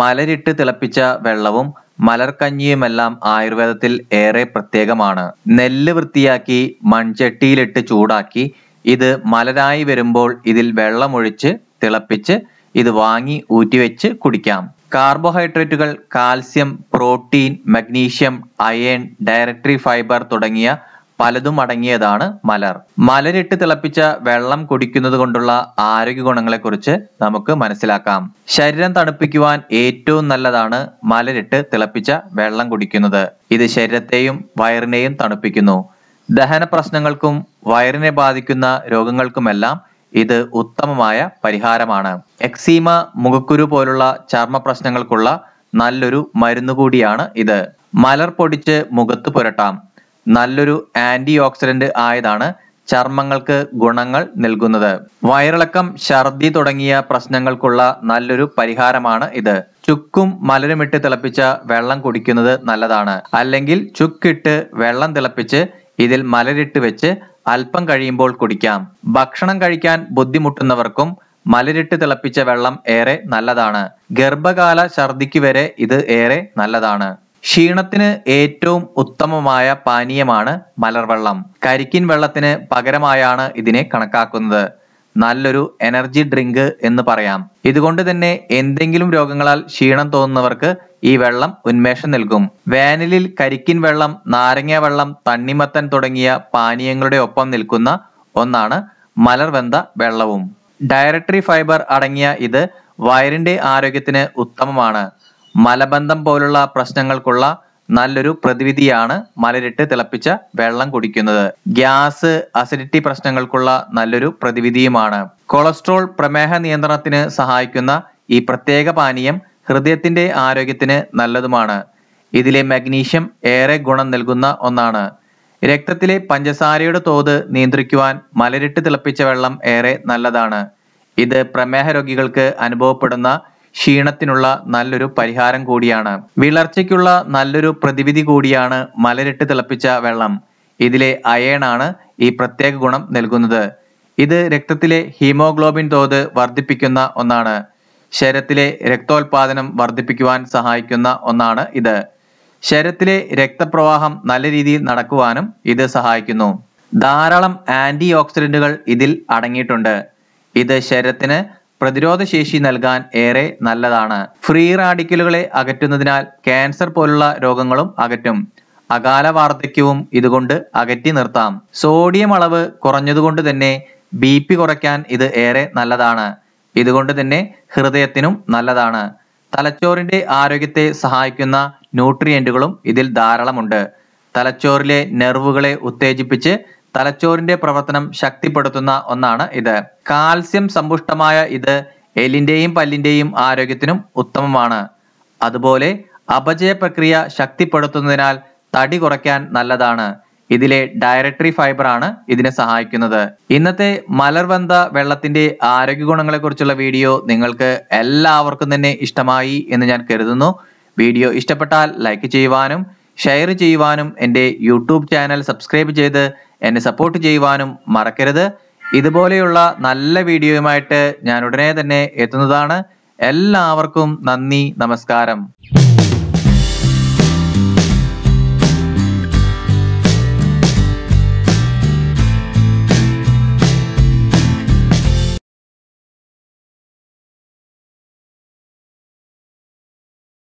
മലരിട്ട് തിളപ്പിച്ച വെള്ളവും മലർക്കഞ്ഞിയുമെല്ലാം ആയുർവേദത്തിൽ ഏറെ പ്രത്യേകമാണ് നെല്ല് വൃത്തിയാക്കി മൺചട്ടിയിലിട്ട് ചൂടാക്കി ഇത് മലരായി വരുമ്പോൾ ഇതിൽ വെള്ളമൊഴിച്ച് തിളപ്പിച്ച് ഇത് വാങ്ങി ഊറ്റിവെച്ച് കുടിക്കാം കാർബോഹൈഡ്രേറ്റുകൾ കാൽസ്യം പ്രോട്ടീൻ മഗ്നീഷ്യം അയൺ ഡയറക്ടറി ഫൈബർ തുടങ്ങിയ പലതും അടങ്ങിയതാണ് മലർ മലരിട്ട് തിളപ്പിച്ച വെള്ളം കുടിക്കുന്നത് കൊണ്ടുള്ള ആരോഗ്യ ഗുണങ്ങളെക്കുറിച്ച് നമുക്ക് മനസ്സിലാക്കാം ശരീരം തണുപ്പിക്കുവാൻ ഏറ്റവും നല്ലതാണ് മലരിട്ട് തിളപ്പിച്ച വെള്ളം കുടിക്കുന്നത് ഇത് ശരീരത്തെയും വയറിനെയും തണുപ്പിക്കുന്നു ദഹന പ്രശ്നങ്ങൾക്കും വയറിനെ ബാധിക്കുന്ന രോഗങ്ങൾക്കുമെല്ലാം ഇത് ഉത്തമമായ പരിഹാരമാണ് എക്സീമ മുഖക്കുരു പോലുള്ള ചർമ്മ പ്രശ്നങ്ങൾക്കുള്ള നല്ലൊരു മരുന്ന് കൂടിയാണ് ഇത് മലർ പൊടിച്ച് മുഖത്ത് പുരട്ടാം നല്ലൊരു ആന്റി ഓക്സിഡന്റ് ആയതാണ് ചർമ്മങ്ങൾക്ക് ഗുണങ്ങൾ നൽകുന്നത് വയറിളക്കം ഛർദി തുടങ്ങിയ പ്രശ്നങ്ങൾക്കുള്ള നല്ലൊരു പരിഹാരമാണ് ഇത് ചുക്കും മലരുമിട്ട് തിളപ്പിച്ച വെള്ളം കുടിക്കുന്നത് നല്ലതാണ് അല്ലെങ്കിൽ ചുക്കിട്ട് വെള്ളം തിളപ്പിച്ച് ഇതിൽ മലരിട്ട് വെച്ച് അല്പം കഴിയുമ്പോൾ കുടിക്കാം ഭക്ഷണം കഴിക്കാൻ ബുദ്ധിമുട്ടുന്നവർക്കും മലരിട്ട് തിളപ്പിച്ച വെള്ളം ഏറെ നല്ലതാണ് ഗർഭകാല ഛർദിക്ക് വരെ ഇത് ഏറെ നല്ലതാണ് ക്ഷീണത്തിന് ഏറ്റവും ഉത്തമമായ പാനീയമാണ് മലർവെള്ളം കരിക്കിൻ വെള്ളത്തിന് പകരമായാണ് ഇതിനെ കണക്കാക്കുന്നത് നല്ലൊരു എനർജി ഡ്രിങ്ക് എന്ന് പറയാം ഇതുകൊണ്ട് തന്നെ എന്തെങ്കിലും രോഗങ്ങളാൽ ക്ഷീണം തോന്നുന്നവർക്ക് ഈ വെള്ളം ഉന്മേഷം നൽകും വേനലിൽ കരിക്കിൻ വെള്ളം നാരങ്ങ വെള്ളം തണ്ണിമത്തൻ തുടങ്ങിയ പാനീയങ്ങളുടെ ഒപ്പം നിൽക്കുന്ന ഒന്നാണ് മലർവെന്ത വെള്ളവും ഡയറക്ടറി ഫൈബർ അടങ്ങിയ ഇത് വയറിന്റെ ആരോഗ്യത്തിന് ഉത്തമമാണ് മലബന്ധം പോലുള്ള പ്രശ്നങ്ങൾക്കുള്ള നല്ലൊരു പ്രതിവിധിയാണ് മലരിട്ട് തിളപ്പിച്ച വെള്ളം കുടിക്കുന്നത് ഗ്യാസ് അസിഡിറ്റി പ്രശ്നങ്ങൾക്കുള്ള നല്ലൊരു പ്രതിവിധിയുമാണ് കൊളസ്ട്രോൾ പ്രമേഹ നിയന്ത്രണത്തിന് സഹായിക്കുന്ന ഈ പ്രത്യേക പാനീയം ഹൃദയത്തിന്റെ ആരോഗ്യത്തിന് നല്ലതുമാണ് ഇതിലെ മഗ്നീഷ്യം ഏറെ ഗുണം നൽകുന്ന ഒന്നാണ് രക്തത്തിലെ പഞ്ചസാരയുടെ തോത് നിയന്ത്രിക്കുവാൻ മലരിട്ട് തിളപ്പിച്ച വെള്ളം ഏറെ നല്ലതാണ് ഇത് പ്രമേഹ രോഗികൾക്ക് അനുഭവപ്പെടുന്ന ക്ഷീണത്തിനുള്ള നല്ലൊരു പരിഹാരം കൂടിയാണ് വിളർച്ചയ്ക്കുള്ള നല്ലൊരു പ്രതിവിധി കൂടിയാണ് മലരിട്ട് തിളപ്പിച്ച വെള്ളം ഇതിലെ അയേണാണ് ഈ പ്രത്യേക ഗുണം നൽകുന്നത് ഇത് രക്തത്തിലെ ഹീമോഗ്ലോബിൻ തോത് വർദ്ധിപ്പിക്കുന്ന ഒന്നാണ് ശരീരത്തിലെ രക്തോൽപാദനം വർദ്ധിപ്പിക്കുവാൻ സഹായിക്കുന്ന ഒന്നാണ് ഇത് ശരീരത്തിലെ രക്തപ്രവാഹം നല്ല രീതിയിൽ നടക്കുവാനും ഇത് സഹായിക്കുന്നു ധാരാളം ആന്റി ഓക്സിഡന്റുകൾ ഇതിൽ അടങ്ങിയിട്ടുണ്ട് ഇത് ശരീരത്തിന് പ്രതിരോധശേഷി നൽകാൻ ഏറെ നല്ലതാണ് ഫ്രീ റാഡിക്കലുകളെ അകറ്റുന്നതിനാൽ ക്യാൻസർ പോലുള്ള രോഗങ്ങളും അകറ്റും അകാല വാർദ്ധക്യവും ഇതുകൊണ്ട് അകറ്റി നിർത്താം സോഡിയം അളവ് കുറഞ്ഞതുകൊണ്ട് തന്നെ ബി പി കുറയ്ക്കാൻ ഇത് ഏറെ നല്ലതാണ് ഇതുകൊണ്ട് തന്നെ ഹൃദയത്തിനും നല്ലതാണ് തലച്ചോറിന്റെ ആരോഗ്യത്തെ സഹായിക്കുന്ന ന്യൂട്രിയൻറ്റുകളും ഇതിൽ ധാരാളമുണ്ട് തലച്ചോറിലെ നെർവുകളെ ഉത്തേജിപ്പിച്ച് തലച്ചോറിന്റെ പ്രവർത്തനം ശക്തിപ്പെടുത്തുന്ന ഒന്നാണ് ഇത് കാൽസ്യം സമ്പുഷ്ടമായ ഇത് എല്ലിന്റെയും പല്ലിന്റെയും ആരോഗ്യത്തിനും ഉത്തമമാണ് അതുപോലെ അപചയ പ്രക്രിയ ശക്തിപ്പെടുത്തുന്നതിനാൽ തടി കുറയ്ക്കാൻ നല്ലതാണ് ഇതിലെ ഡയറക്ടറി ഫൈബർ ആണ് ഇതിനെ സഹായിക്കുന്നത് ഇന്നത്തെ മലർവന്ത വെള്ളത്തിന്റെ ആരോഗ്യ ഗുണങ്ങളെക്കുറിച്ചുള്ള വീഡിയോ നിങ്ങൾക്ക് എല്ലാവർക്കും തന്നെ ഇഷ്ടമായി എന്ന് ഞാൻ കരുതുന്നു വീഡിയോ ഇഷ്ടപ്പെട്ടാൽ ലൈക്ക് ചെയ്യുവാനും ഷെയർ ചെയ്യുവാനും എൻ്റെ യൂട്യൂബ് ചാനൽ സബ്സ്ക്രൈബ് ചെയ്ത് എന്നെ സപ്പോർട്ട് ചെയ്യുവാനും മറക്കരുത് ഇതുപോലെയുള്ള നല്ല വീഡിയോയുമായിട്ട് ഞാൻ ഉടനെ തന്നെ എത്തുന്നതാണ് എല്ലാവർക്കും നന്ദി നമസ്കാരം